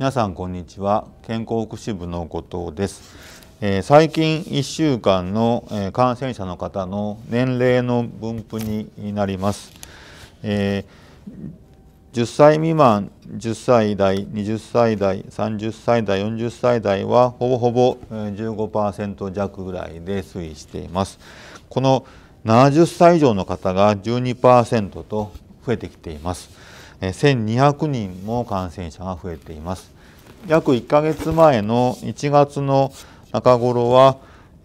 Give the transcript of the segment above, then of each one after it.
皆さんこんにちは健康福祉部の後藤です、えー、最近1週間の、えー、感染者の方の年齢の分布になります、えー、10歳未満10歳代20歳代30歳代40歳代はほぼほぼ15%弱ぐらいで推移していますこの70歳以上の方が12%と増えてきています。1200人も感染者が増えています約1ヶ月前の1月の中頃は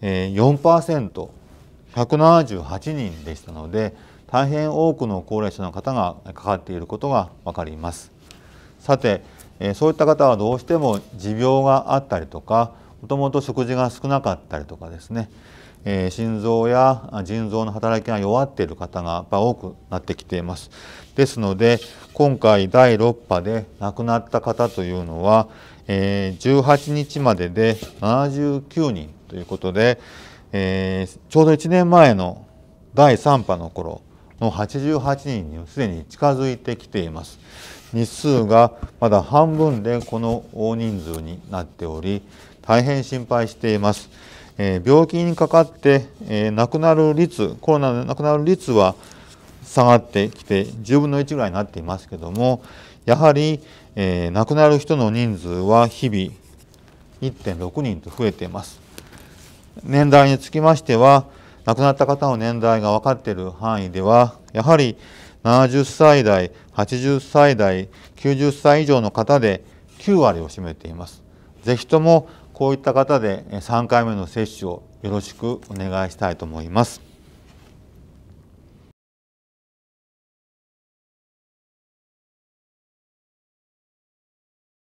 4%178 人でしたので大変多くの高齢者の方がかかっていることが分かりますさてそういった方はどうしても持病があったりとかもともと食事が少なかったりとかですねえー、心臓や腎臓の働きが弱っている方が多くなってきています。ですので今回第6波で亡くなった方というのは、えー、18日までで79人ということで、えー、ちょうど1年前の第3波の頃の88人にすでに近づいてきています。日数がまだ半分でこの大人数になっており大変心配しています。えー、病気にかかって、えー、亡くなる率コロナで亡くなる率は下がってきて10分の1ぐらいになっていますけどもやはり、えー、亡くなる人の人数は日々1.6人と増えています。年代につきましては亡くなった方の年代が分かっている範囲ではやはり70歳代80歳代90歳以上の方で9割を占めています。ぜひともこういった方で3回目の接種をよろしくお願いしたいと思います。